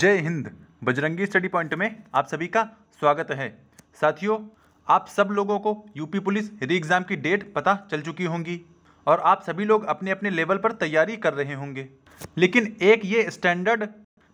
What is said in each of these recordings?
जय Hind Bajrangi study point में आप सभी का स्वागत है साथियों आप सब लोगों को यूपी पुलिस री एग्ज़ाम की डेट पता चल चुकी होंगी और आप सभी लोग अपने अपने लेवल पर तैयारी कर रहे होंगे लेकिन एक ये स्टैंडर्ड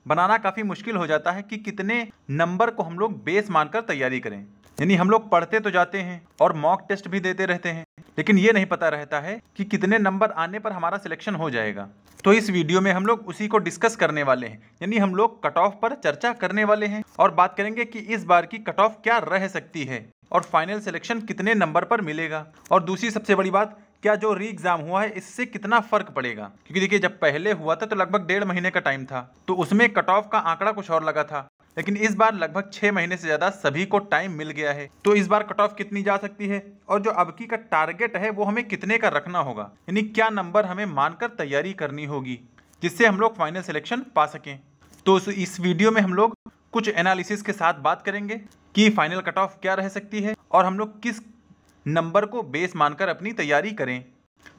बनाना काफ़ी मुश्किल हो जाता है कि कितने नंबर को हम लोग बेस मानकर तैयारी करें यानी हम लोग पढ़ते तो जाते हैं और मॉक टेस्ट भी देते रहते हैं लेकिन ये नहीं पता रहता है कि कितने नंबर आने पर हमारा सिलेक्शन हो जाएगा तो इस वीडियो में हम लोग उसी को डिस्कस करने वाले हैं यानी हम लोग कट ऑफ पर चर्चा करने वाले हैं और बात करेंगे कि इस बार की कट ऑफ क्या रह सकती है और फाइनल सिलेक्शन कितने नंबर पर मिलेगा और दूसरी सबसे बड़ी बात क्या जो री एग्ज़ाम हुआ है इससे कितना फ़र्क पड़ेगा क्योंकि देखिए जब पहले हुआ था तो लगभग डेढ़ महीने का टाइम था तो उसमें कट ऑफ का आंकड़ा कुछ और लगा था लेकिन इस बार लगभग छह महीने से ज़्यादा सभी को टाइम मिल गया है तो इस बार कट ऑफ कितनी जा सकती है और जो अब की का टारगेट है वो हमें कितने का रखना होगा यानी क्या नंबर हमें मानकर तैयारी करनी होगी जिससे हम लोग फाइनल सिलेक्शन पा सकें तो इस वीडियो में हम लोग कुछ एनालिसिस के साथ बात करेंगे कि फाइनल कट ऑफ क्या रह सकती है और हम लोग किस नंबर को बेस मानकर अपनी तैयारी करें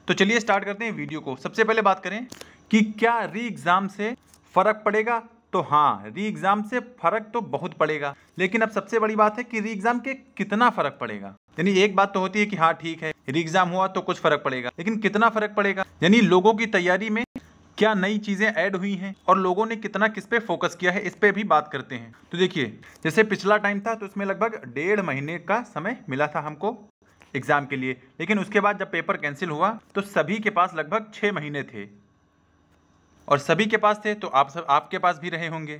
तो चलिए स्टार्ट करते हैं वीडियो को सबसे पहले बात करें कि क्या री एग्ज़ाम से फ़र्क पड़ेगा तो हाँ री एग्ज़ाम से फ़र्क तो बहुत पड़ेगा लेकिन अब सबसे बड़ी बात है कि री एग्ज़ाम के कितना फ़र्क पड़ेगा यानी एक बात तो होती है कि हाँ ठीक है री एग्ज़ाम हुआ तो कुछ फ़र्क पड़ेगा लेकिन कितना फ़र्क पड़ेगा यानी लोगों की तैयारी में क्या नई चीज़ें ऐड हुई हैं और लोगों ने कितना किस पे फोकस किया है इस पर भी बात करते हैं तो देखिए जैसे पिछला टाइम था तो इसमें लगभग डेढ़ महीने का समय मिला था हमको एग्ज़ाम के लिए लेकिन उसके बाद जब पेपर कैंसिल हुआ तो सभी के पास लगभग छह महीने थे और सभी के पास थे तो आप सब आपके पास भी रहे होंगे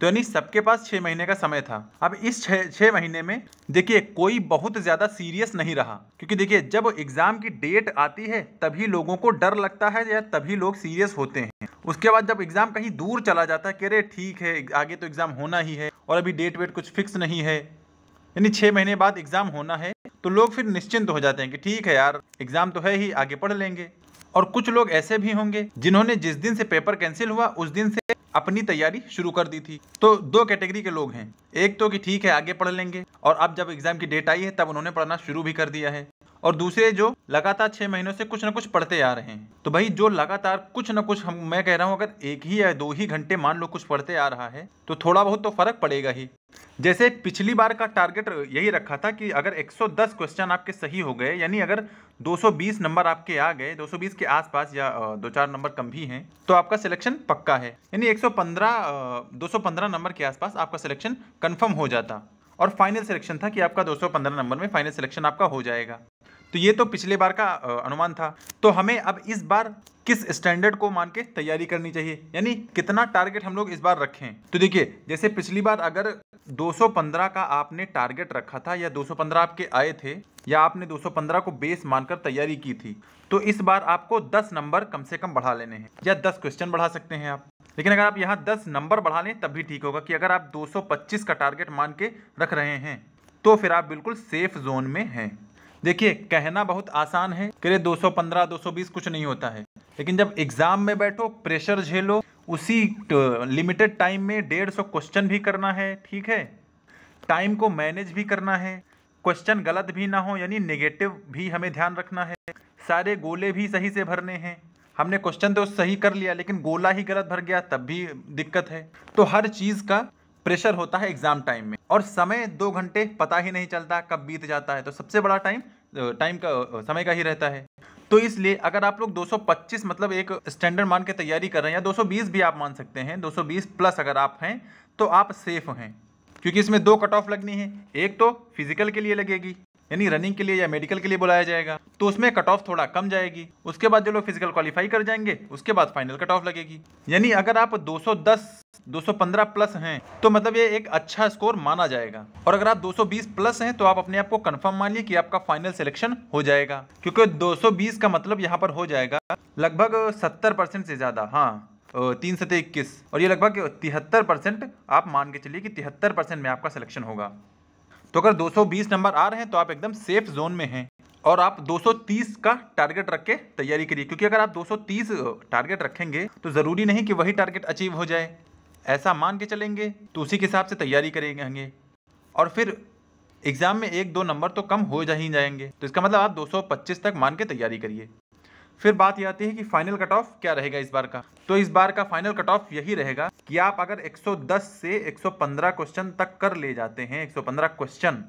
तो यानी सबके पास छः महीने का समय था अब इस छः छः महीने में देखिए कोई बहुत ज़्यादा सीरियस नहीं रहा क्योंकि देखिए जब एग्ज़ाम की डेट आती है तभी लोगों को डर लगता है या तभी लोग सीरियस होते हैं उसके बाद जब एग्ज़ाम कहीं दूर चला जाता है कि अरे ठीक है आगे तो एग्ज़ाम होना ही है और अभी डेट वेट कुछ फिक्स नहीं है यानी छः महीने बाद एग्ज़ाम होना है तो लोग फिर निश्चिंत हो जाते हैं कि ठीक है यार एग्ज़ाम तो है ही आगे पढ़ लेंगे और कुछ लोग ऐसे भी होंगे जिन्होंने जिस दिन से पेपर कैंसिल हुआ उस दिन से अपनी तैयारी शुरू कर दी थी तो दो कैटेगरी के लोग हैं एक तो कि ठीक है आगे पढ़ लेंगे और अब जब एग्जाम की डेट आई है तब उन्होंने पढ़ना शुरू भी कर दिया है और दूसरे जो लगातार छः महीनों से कुछ ना कुछ पढ़ते आ रहे हैं तो भाई जो लगातार कुछ ना कुछ हम मैं कह रहा हूँ अगर एक ही या दो ही घंटे मान लो कुछ पढ़ते आ रहा है तो थोड़ा बहुत तो फ़र्क पड़ेगा ही जैसे पिछली बार का टारगेट यही रखा था कि अगर 110 क्वेश्चन आपके सही हो गए यानी अगर 220 नंबर आपके आ गए 220 के आसपास या दो चार नंबर कम भी हैं तो आपका सिलेक्शन पक्का है यानी 115 215 नंबर के आसपास आपका सिलेक्शन कंफर्म हो जाता और फाइनल सिलेक्शन था कि आपका 215 नंबर में फाइनल सिलेक्शन आपका हो जाएगा तो ये तो पिछले बार का अनुमान था तो हमें अब इस बार किस स्टैंडर्ड को मान के तैयारी करनी चाहिए यानी कितना टारगेट हम लोग इस बार रखें तो देखिए जैसे पिछली बार अगर 215 का आपने टारगेट रखा था या 215 आपके आए थे या आपने 215 को बेस मानकर तैयारी की थी तो इस बार आपको 10 नंबर कम से कम बढ़ा लेने हैं या 10 क्वेश्चन बढ़ा सकते हैं आप लेकिन अगर आप यहाँ दस नंबर बढ़ा लें तब भी ठीक होगा कि अगर आप दो का टारगेट मान के रख रहे हैं तो फिर आप बिल्कुल सेफ जोन में हैं देखिए कहना बहुत आसान है कि दो सौ पंद्रह दो सौ बीस कुछ नहीं होता है लेकिन जब एग्ज़ाम में बैठो प्रेशर झेलो उसी लिमिटेड टाइम में डेढ़ सौ क्वेश्चन भी करना है ठीक है टाइम को मैनेज भी करना है क्वेश्चन गलत भी ना हो यानी नेगेटिव भी हमें ध्यान रखना है सारे गोले भी सही से भरने हैं हमने क्वेश्चन तो सही कर लिया लेकिन गोला ही गलत भर गया तब भी दिक्कत है तो हर चीज़ का प्रेशर होता है एग्जाम टाइम में और समय दो घंटे पता ही नहीं चलता कब बीत जाता है तो सबसे बड़ा टाइम टाइम का समय का ही रहता है तो इसलिए अगर आप लोग 225 मतलब एक स्टैंडर्ड मान के तैयारी कर रहे हैं या 220 भी आप मान सकते हैं 220 प्लस अगर आप हैं तो आप सेफ हैं क्योंकि इसमें दो कट ऑफ लगनी है एक तो फिजिकल के लिए लगेगी यानी रनिंग के लिए या मेडिकल के लिए बुलाया जाएगा तो उसमें कट ऑफ थोड़ा कम जाएगी उसके बाद जो लोग फिजिकल क्वालिफाई कर जाएंगे उसके बाद फाइनल कट ऑफ लगेगी यानी अगर आप 210 215 प्लस हैं तो मतलब ये एक अच्छा स्कोर माना जाएगा और अगर आप 220 प्लस हैं तो आप अपने आप को कन्फर्म मान लिए कि आपका फाइनल सिलेक्शन हो जाएगा क्योंकि दो का मतलब यहाँ पर हो जाएगा लगभग सत्तर परसेंट से ज़्यादा हाँ तीन सतह इक्कीस और ये लगभग तिहत्तर परसेंट आप मान के चलिए कि तिहत्तर परसेंट में आपका सिलेक्शन होगा तो अगर 220 नंबर आ रहे हैं तो आप एकदम सेफ जोन में हैं और आप 230 का टारगेट रख के तैयारी करिए क्योंकि अगर आप 230 टारगेट रखेंगे तो ज़रूरी नहीं कि वही टारगेट अचीव हो जाए ऐसा मान के चलेंगे तो उसी के हिसाब से तैयारी करेंगे और फिर एग्ज़ाम में एक दो नंबर तो कम हो जा ही जाएंगे तो इसका मतलब आप दो तक मान के तैयारी करिए फिर बात यह आती है कि फाइनल कट ऑफ क्या रहेगा इस बार का तो इस बार का फाइनल कट ऑफ यही रहेगा कि आप अगर 110 से 115 क्वेश्चन तक कर ले जाते हैं 115 क्वेश्चन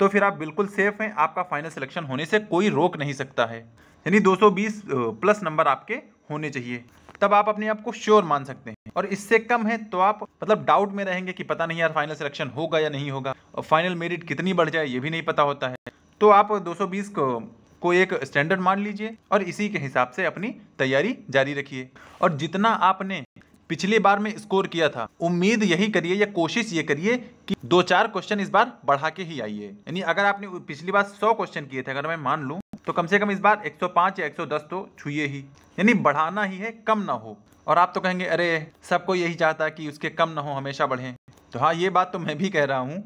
तो फिर आप बिल्कुल सेफ हैं आपका फाइनल सिलेक्शन होने से कोई रोक नहीं सकता है यानी 220 प्लस नंबर आपके होने चाहिए तब आप अपने आप को श्योर मान सकते हैं और इससे कम है तो आप मतलब डाउट में रहेंगे कि पता नहीं यार फाइनल सिलेक्शन होगा या नहीं होगा और फाइनल मेरिट कितनी बढ़ जाए ये भी नहीं पता होता है तो आप 220 को को एक स्टैंडर्ड मान लीजिए और इसी के हिसाब से अपनी तैयारी जारी रखिए और जितना आपने पिछली बार में स्कोर किया था उम्मीद यही करिए या कोशिश ये करिए कि दो चार क्वेश्चन इस बार बढ़ा के ही आइए यानी अगर आपने पिछली बार सौ क्वेश्चन किए थे अगर मैं मान लूँ तो कम से कम इस बार 105 या 110 तो छुए ही यानी बढ़ाना ही है कम ना हो और आप तो कहेंगे अरे सबको यही चाहता कि उसके कम ना हो हमेशा बढ़ें तो हाँ ये बात तो मैं भी कह रहा हूँ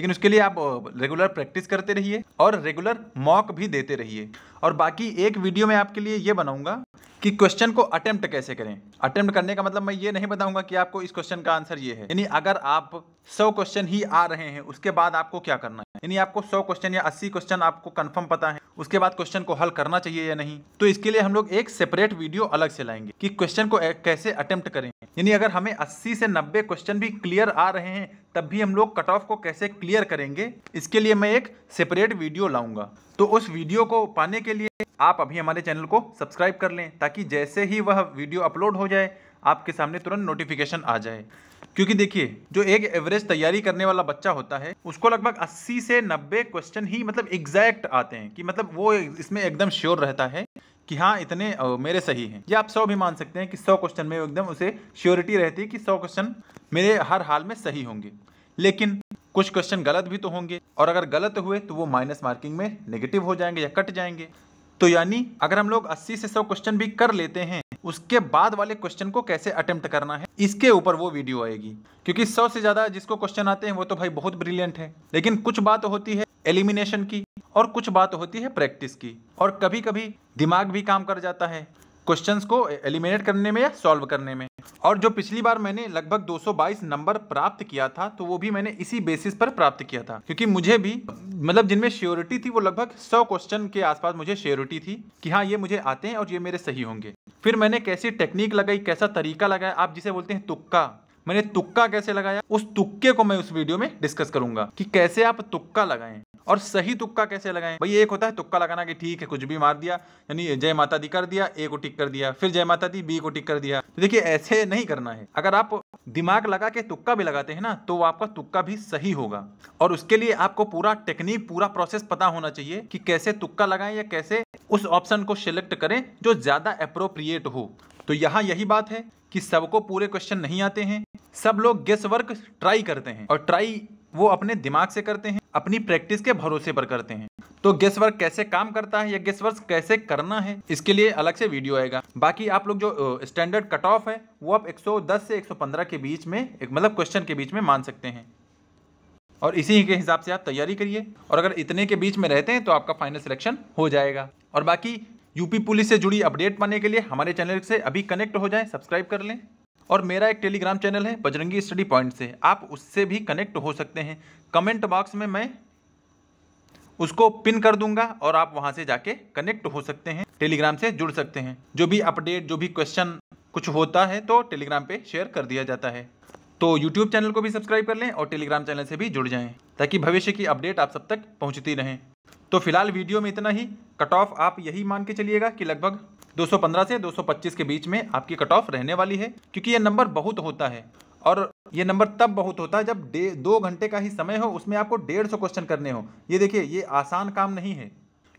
लेकिन उसके लिए आप रेगुलर प्रैक्टिस करते रहिए और रेगुलर मॉक भी देते रहिए और बाकी एक वीडियो में आपके लिए ये बनाऊंगा कि क्वेश्चन को अटेम्प्ट कैसे करें अटेम्प्ट करने का मतलब मैं ये नहीं बताऊंगा कि आपको इस क्वेश्चन का आंसर ये है यानी अगर आप सौ क्वेश्चन ही आ रहे हैं उसके बाद आपको क्या करना है यानी आपको सौ क्वेश्चन या अस्सी क्वेश्चन आपको कन्फर्म पता है उसके बाद क्वेश्चन को हल करना चाहिए या नहीं तो इसके लिए हम लोग एक सेपरेट वीडियो अलग से लाएंगे कि क्वेश्चन को कैसे अटेम्प्ट करें यानी अगर हमें 80 से 90 क्वेश्चन भी क्लियर आ रहे हैं तब भी हम लोग कट ऑफ को कैसे क्लियर करेंगे इसके लिए मैं एक सेपरेट वीडियो लाऊंगा तो उस वीडियो को पाने के लिए आप अभी हमारे चैनल को सब्सक्राइब कर लें ताकि जैसे ही वह वीडियो अपलोड हो जाए आपके सामने तुरंत नोटिफिकेशन आ जाए क्योंकि देखिए जो एक एवरेज तैयारी करने वाला बच्चा होता है उसको लगभग 80 से 90 क्वेश्चन ही मतलब एग्जैक्ट आते हैं कि मतलब वो इसमें एकदम श्योर रहता है कि हाँ इतने मेरे सही हैं या आप सौ भी मान सकते हैं कि सौ क्वेश्चन में एकदम उसे श्योरिटी रहती है कि सौ क्वेश्चन मेरे हर हाल में सही होंगे लेकिन कुछ क्वेश्चन गलत भी तो होंगे और अगर गलत हुए तो वो माइनस मार्किंग में नेगेटिव हो जाएंगे या कट जाएंगे तो यानी अगर हम लोग 80 से 100 क्वेश्चन भी कर लेते हैं उसके बाद वाले क्वेश्चन को कैसे अटेम्प्ट करना है इसके ऊपर वो वीडियो आएगी क्योंकि 100 से ज़्यादा जिसको क्वेश्चन आते हैं वो तो भाई बहुत ब्रिलियंट है लेकिन कुछ बात होती है एलिमिनेशन की और कुछ बात होती है प्रैक्टिस की और कभी कभी दिमाग भी काम कर जाता है क्वेश्चंस को एलिमिनेट करने में या सॉल्व करने में और जो पिछली बार मैंने लगभग 222 नंबर प्राप्त किया था तो वो भी मैंने इसी बेसिस पर प्राप्त किया था क्योंकि मुझे भी मतलब जिनमें श्योरिटी थी वो लगभग 100 क्वेश्चन के आसपास मुझे श्योरिटी थी कि हाँ ये मुझे आते हैं और ये मेरे सही होंगे फिर मैंने कैसी टेक्निक लगाई कैसा तरीका लगाया आप जिसे बोलते हैं तुक्का मैंने तुक्का कैसे लगाया उस तुक्के को मैं उस वीडियो में डिस्कस करूंगा कि कैसे आप तुक्का लगाएं और सही तुक्का कैसे लगाएं भाई एक होता है तुक्का लगाना कि ठीक है कुछ भी मार दिया यानी जय माता दी कर दिया ए को टिक कर दिया फिर जय माता दी बी को टिक कर दिया तो देखिए ऐसे नहीं करना है अगर आप दिमाग लगा के तुक्का भी लगाते हैं ना तो आपका तुक्का भी सही होगा और उसके लिए आपको पूरा टेक्निक पूरा प्रोसेस पता होना चाहिए कि कैसे तुक्का लगाएं या कैसे उस ऑप्शन को सिलेक्ट करें जो ज़्यादा अप्रोप्रिएट हो तो यहाँ यही बात है कि सबको पूरे क्वेश्चन नहीं आते हैं सब लोग गेस वर्क ट्राई करते हैं और ट्राई वो अपने दिमाग से करते हैं अपनी प्रैक्टिस के भरोसे पर करते हैं तो गेस वर्क कैसे काम करता है या गेस वर्क कैसे करना है इसके लिए अलग से वीडियो आएगा बाकी आप लोग जो स्टैंडर्ड कट ऑफ है वो आप 110 से 115 के बीच में एक मतलब क्वेश्चन के बीच में मान सकते हैं और इसी के हिसाब से आप तैयारी करिए और अगर इतने के बीच में रहते हैं तो आपका फाइनल सिलेक्शन हो जाएगा और बाकी यूपी पुलिस से जुड़ी अपडेट पाने के लिए हमारे चैनल से अभी कनेक्ट हो जाएं सब्सक्राइब कर लें और मेरा एक टेलीग्राम चैनल है बजरंगी स्टडी पॉइंट से आप उससे भी कनेक्ट हो सकते हैं कमेंट बॉक्स में मैं उसको पिन कर दूंगा और आप वहां से जाके कनेक्ट हो सकते हैं टेलीग्राम से जुड़ सकते हैं जो भी अपडेट जो भी क्वेश्चन कुछ होता है तो टेलीग्राम पर शेयर कर दिया जाता है तो यूट्यूब चैनल को भी सब्सक्राइब कर लें और टेलीग्राम चैनल से भी जुड़ जाएँ ताकि भविष्य की अपडेट आप सब तक पहुँचती रहें तो फिलहाल वीडियो में इतना ही कट ऑफ आप यही मान के चलिएगा कि लगभग 215 से 225 के बीच में आपकी कट ऑफ रहने वाली है क्योंकि ये नंबर बहुत होता है और ये नंबर तब बहुत होता है जब डे दो घंटे का ही समय हो उसमें आपको डेढ़ सौ क्वेश्चन करने हो ये देखिए ये आसान काम नहीं है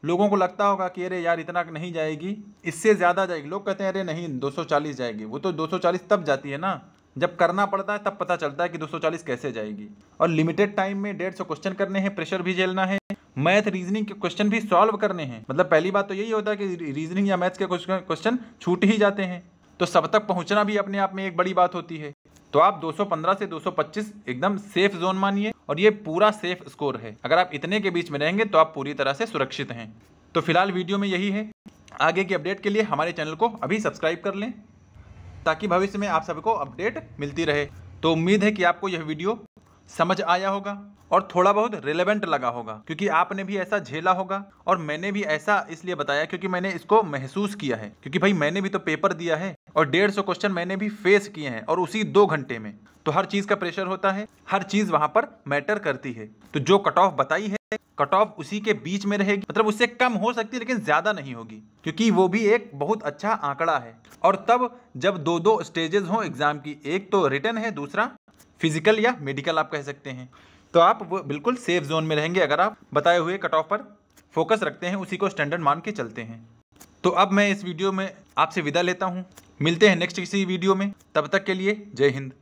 लोगों को लगता होगा कि अरे यार इतना नहीं जाएगी इससे ज़्यादा जाएगी लोग कहते हैं अरे नहीं 240 जाएगी वो तो 240 तब जाती है ना जब करना पड़ता है तब पता चलता है कि 240 कैसे जाएगी और लिमिटेड टाइम में डेढ़ सौ क्वेश्चन करने हैं प्रेशर भी झेलना है मैथ रीजनिंग के क्वेश्चन भी सॉल्व करने हैं मतलब पहली बात तो यही होता है कि रीजनिंग या मैथ्स के क्वेश्चन छूट ही जाते हैं तो सब तक पहुंचना भी अपने आप में एक बड़ी बात होती है तो आप 215 से 225 एकदम सेफ जोन मानिए और ये पूरा सेफ स्कोर है अगर आप इतने के बीच में रहेंगे तो आप पूरी तरह से सुरक्षित हैं तो फिलहाल वीडियो में यही है आगे की अपडेट के लिए हमारे चैनल को अभी सब्सक्राइब कर लें ताकि भविष्य में आप सबको अपडेट मिलती रहे तो उम्मीद है कि आपको यह वीडियो समझ आया होगा और थोड़ा बहुत रिलेवेंट लगा होगा क्योंकि आपने भी ऐसा झेला होगा और मैंने भी ऐसा इसलिए बताया क्योंकि मैंने इसको महसूस किया है क्योंकि भाई मैंने भी तो पेपर दिया है और डेढ़ सौ क्वेश्चन मैंने भी फेस किए हैं और उसी दो घंटे में तो हर चीज़ का प्रेशर होता है हर चीज़ वहां पर मैटर करती है तो जो कट ऑफ बताई है कट ऑफ उसी के बीच में रहेगी मतलब उससे कम हो सकती है लेकिन ज़्यादा नहीं होगी क्योंकि वो भी एक बहुत अच्छा आंकड़ा है और तब जब दो दो स्टेजेस हो एग्ज़ाम की एक तो रिटर्न है दूसरा फिजिकल या मेडिकल आप कह सकते हैं तो आप बिल्कुल सेफ जोन में रहेंगे अगर आप बताए हुए कट ऑफ पर फोकस रखते हैं उसी को स्टैंडर्ड मान के चलते हैं तो अब मैं इस वीडियो में आपसे विदा लेता हूँ मिलते हैं नेक्स्ट किसी वीडियो में तब तक के लिए जय हिंद